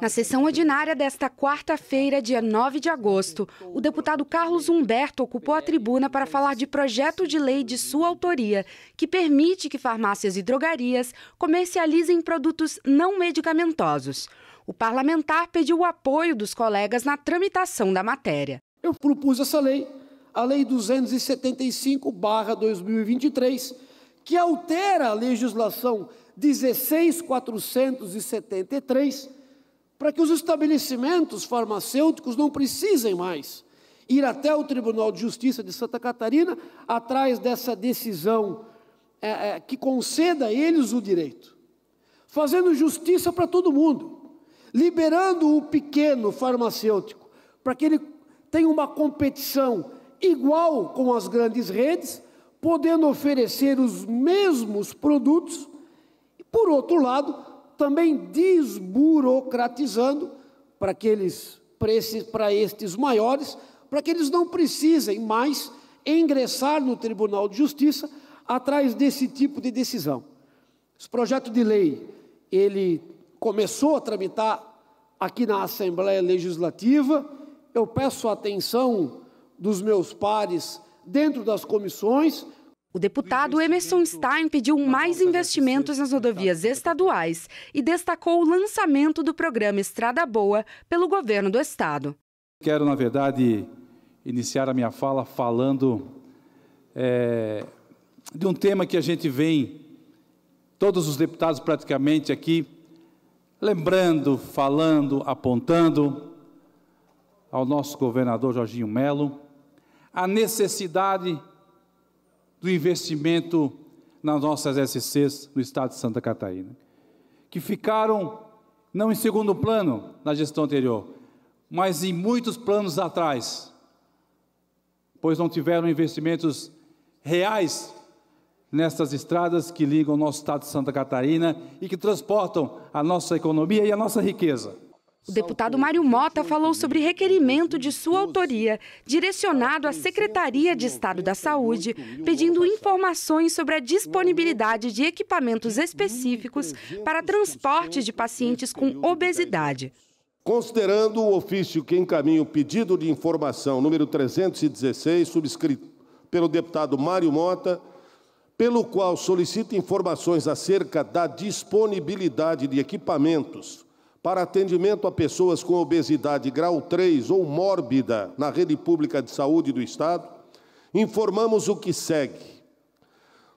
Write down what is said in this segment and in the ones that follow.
Na sessão ordinária desta quarta-feira, dia 9 de agosto, o deputado Carlos Humberto ocupou a tribuna para falar de projeto de lei de sua autoria, que permite que farmácias e drogarias comercializem produtos não medicamentosos. O parlamentar pediu o apoio dos colegas na tramitação da matéria. Eu propus essa lei, a Lei 275-2023, que altera a legislação 16473 para que os estabelecimentos farmacêuticos não precisem mais ir até o Tribunal de Justiça de Santa Catarina atrás dessa decisão é, é, que conceda a eles o direito, fazendo justiça para todo mundo, liberando o pequeno farmacêutico para que ele tenha uma competição igual com as grandes redes, podendo oferecer os mesmos produtos. E, por outro lado, também desburocratizando para aqueles para estes maiores, para que eles não precisem mais ingressar no Tribunal de Justiça atrás desse tipo de decisão. Esse projeto de lei, ele começou a tramitar aqui na Assembleia Legislativa. Eu peço a atenção dos meus pares dentro das comissões o deputado Emerson Stein pediu mais investimentos nas rodovias estaduais e destacou o lançamento do programa Estrada Boa pelo governo do estado. Quero, na verdade, iniciar a minha fala falando é, de um tema que a gente vem, todos os deputados praticamente aqui, lembrando, falando, apontando ao nosso governador Jorginho Melo, a necessidade do investimento nas nossas SCs no estado de Santa Catarina, que ficaram não em segundo plano na gestão anterior, mas em muitos planos atrás, pois não tiveram investimentos reais nestas estradas que ligam o nosso estado de Santa Catarina e que transportam a nossa economia e a nossa riqueza. O deputado Mário Mota falou sobre requerimento de sua autoria, direcionado à Secretaria de Estado da Saúde, pedindo informações sobre a disponibilidade de equipamentos específicos para transporte de pacientes com obesidade. Considerando o ofício que encaminha o pedido de informação número 316, subscrito pelo deputado Mário Mota, pelo qual solicita informações acerca da disponibilidade de equipamentos para atendimento a pessoas com obesidade grau 3 ou mórbida na rede pública de saúde do Estado, informamos o que segue.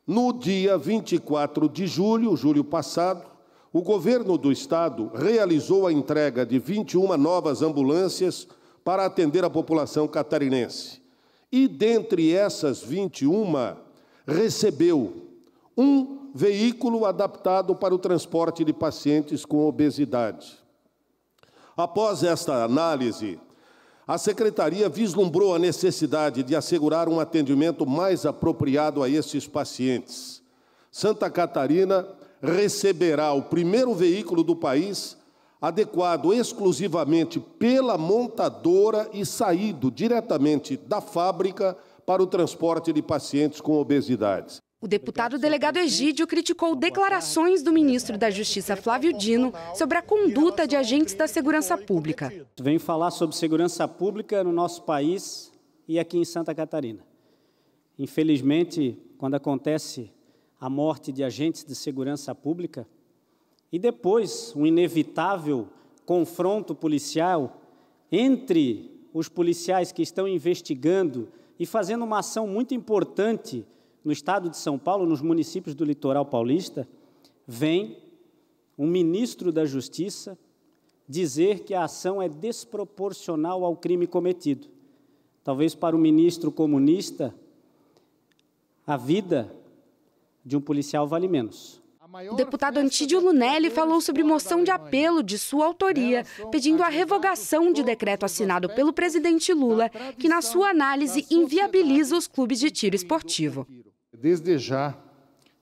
No dia 24 de julho, julho passado, o governo do Estado realizou a entrega de 21 novas ambulâncias para atender a população catarinense. E dentre essas 21, recebeu um veículo adaptado para o transporte de pacientes com obesidade. Após esta análise, a secretaria vislumbrou a necessidade de assegurar um atendimento mais apropriado a esses pacientes. Santa Catarina receberá o primeiro veículo do país adequado exclusivamente pela montadora e saído diretamente da fábrica para o transporte de pacientes com obesidades. O deputado delegado Egídio criticou declarações do ministro da Justiça Flávio Dino sobre a conduta de agentes da segurança pública. Venho falar sobre segurança pública no nosso país e aqui em Santa Catarina. Infelizmente, quando acontece a morte de agentes de segurança pública e depois um inevitável confronto policial entre os policiais que estão investigando e fazendo uma ação muito importante no estado de São Paulo, nos municípios do litoral paulista, vem um ministro da Justiça dizer que a ação é desproporcional ao crime cometido. Talvez para o ministro comunista, a vida de um policial vale menos. O deputado Antídio Lunelli falou sobre moção de apelo de sua autoria, pedindo a revogação de decreto assinado pelo presidente Lula, que, na sua análise, inviabiliza os clubes de tiro esportivo desde já,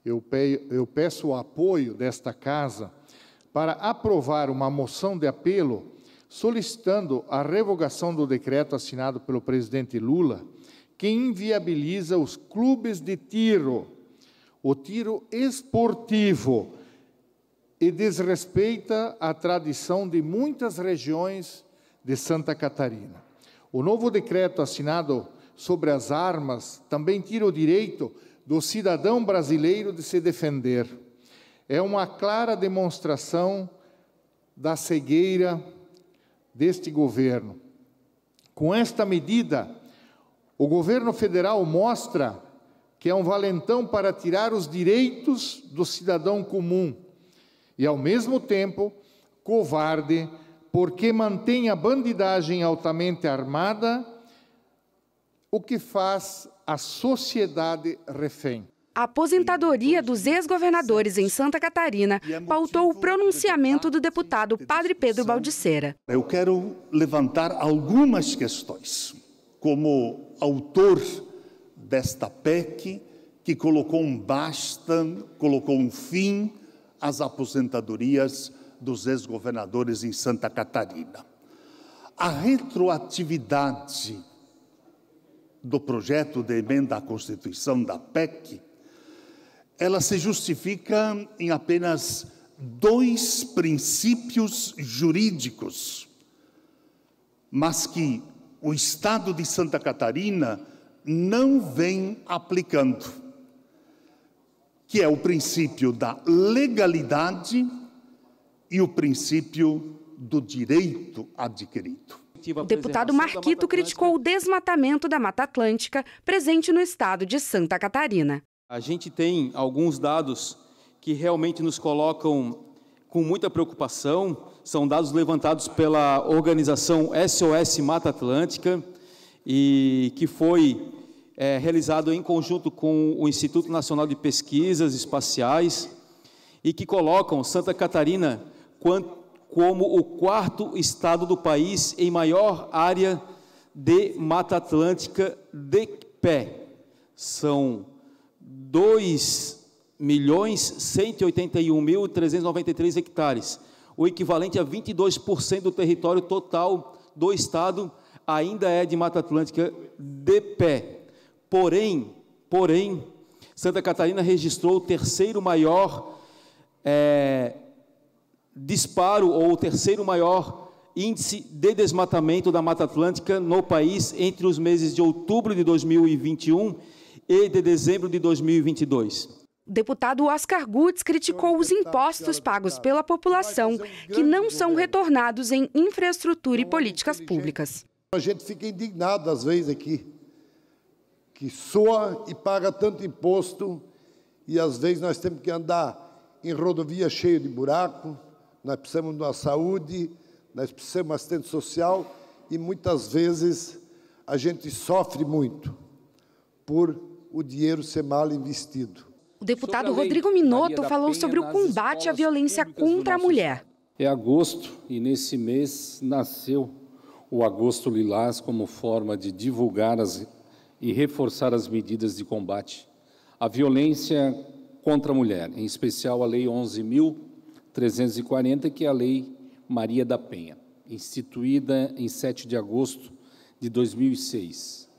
eu, pe eu peço o apoio desta casa para aprovar uma moção de apelo solicitando a revogação do decreto assinado pelo presidente Lula, que inviabiliza os clubes de tiro, o tiro esportivo, e desrespeita a tradição de muitas regiões de Santa Catarina. O novo decreto assinado sobre as armas também tira o direito do cidadão brasileiro de se defender. É uma clara demonstração da cegueira deste governo. Com esta medida, o governo federal mostra que é um valentão para tirar os direitos do cidadão comum e, ao mesmo tempo, covarde, porque mantém a bandidagem altamente armada, o que faz a sociedade refém. A aposentadoria dos ex-governadores em Santa Catarina é pautou o pronunciamento do deputado Padre Pedro Baldiceira. Eu quero levantar algumas questões. Como autor desta PEC, que colocou um basta, colocou um fim às aposentadorias dos ex-governadores em Santa Catarina. A retroatividade do projeto de emenda à Constituição da PEC, ela se justifica em apenas dois princípios jurídicos, mas que o Estado de Santa Catarina não vem aplicando, que é o princípio da legalidade e o princípio do direito adquirido o deputado Marquito criticou o desmatamento da Mata Atlântica presente no estado de Santa Catarina. A gente tem alguns dados que realmente nos colocam com muita preocupação. São dados levantados pela organização SOS Mata Atlântica e que foi é, realizado em conjunto com o Instituto Nacional de Pesquisas Espaciais e que colocam Santa Catarina quanto como o quarto estado do país em maior área de Mata Atlântica de pé. São 2.181.393 milhões hectares, o equivalente a 22% do território total do estado ainda é de Mata Atlântica de pé. Porém, porém, Santa Catarina registrou o terceiro maior é, disparo ou o terceiro maior índice de desmatamento da Mata Atlântica no país entre os meses de outubro de 2021 e de dezembro de 2022. O deputado Oscar Gutz criticou os impostos pagos pela população, que não são retornados em infraestrutura e políticas públicas. A gente fica indignado, às vezes, aqui, que soa e paga tanto imposto, e às vezes nós temos que andar em rodovia cheia de buraco, nós precisamos da saúde, nós precisamos de assistente social e muitas vezes a gente sofre muito por o dinheiro ser mal investido. O deputado Rodrigo Minotto falou sobre o combate à violência contra a mulher. É agosto e nesse mês nasceu o Agosto Lilás como forma de divulgar as, e reforçar as medidas de combate à violência contra a mulher, em especial a Lei 11.000 340, que é a Lei Maria da Penha, instituída em 7 de agosto de 2006.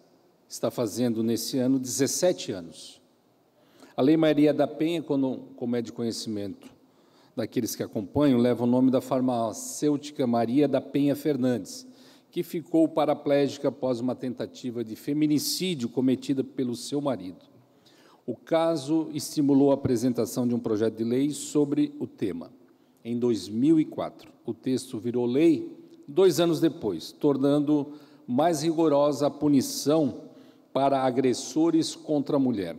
Está fazendo nesse ano 17 anos. A Lei Maria da Penha, quando, como é de conhecimento daqueles que acompanham, leva o nome da farmacêutica Maria da Penha Fernandes, que ficou paraplégica após uma tentativa de feminicídio cometida pelo seu marido. O caso estimulou a apresentação de um projeto de lei sobre o tema em 2004. O texto virou lei dois anos depois, tornando mais rigorosa a punição para agressores contra a mulher.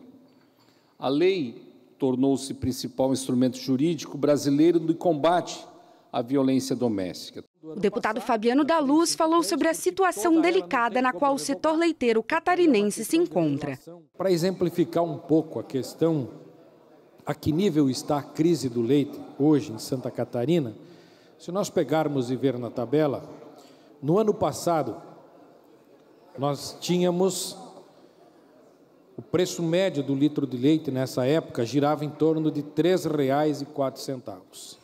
A lei tornou-se principal instrumento jurídico brasileiro de combate à violência doméstica. O deputado Fabiano da Luz falou sobre a situação delicada na qual o setor leiteiro catarinense se encontra. Para exemplificar um pouco a questão a que nível está a crise do leite hoje em Santa Catarina, se nós pegarmos e ver na tabela, no ano passado nós tínhamos o preço médio do litro de leite nessa época girava em torno de R$ 3,04.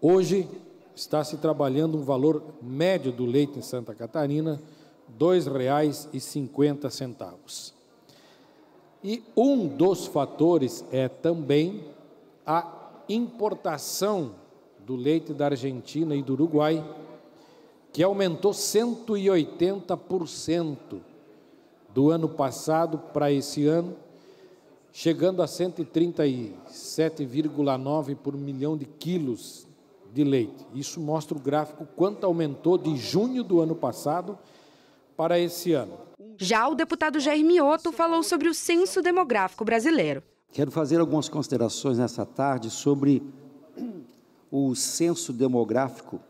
Hoje está se trabalhando um valor médio do leite em Santa Catarina, R$ 2,50. E um dos fatores é também a importação do leite da Argentina e do Uruguai, que aumentou 180% do ano passado para esse ano, chegando a 137,9 por milhão de quilos de leite. Isso mostra o gráfico quanto aumentou de junho do ano passado para esse ano. Já o deputado Jair Mioto falou sobre o censo demográfico brasileiro. Quero fazer algumas considerações nessa tarde sobre o censo demográfico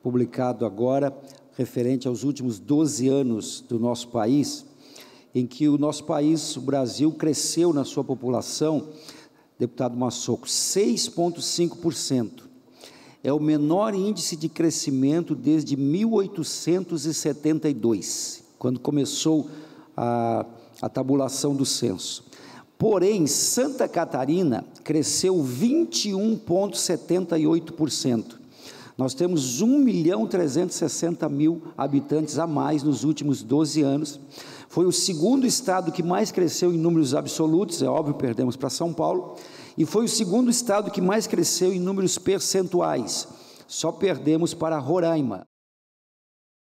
publicado agora, referente aos últimos 12 anos do nosso país, em que o nosso país, o Brasil, cresceu na sua população, deputado Massoco, 6,5%. É o menor índice de crescimento desde 1872 quando começou a, a tabulação do censo. Porém, Santa Catarina cresceu 21,78%. Nós temos 1 milhão 360 mil habitantes a mais nos últimos 12 anos. Foi o segundo estado que mais cresceu em números absolutos, é óbvio, perdemos para São Paulo. E foi o segundo estado que mais cresceu em números percentuais. Só perdemos para Roraima.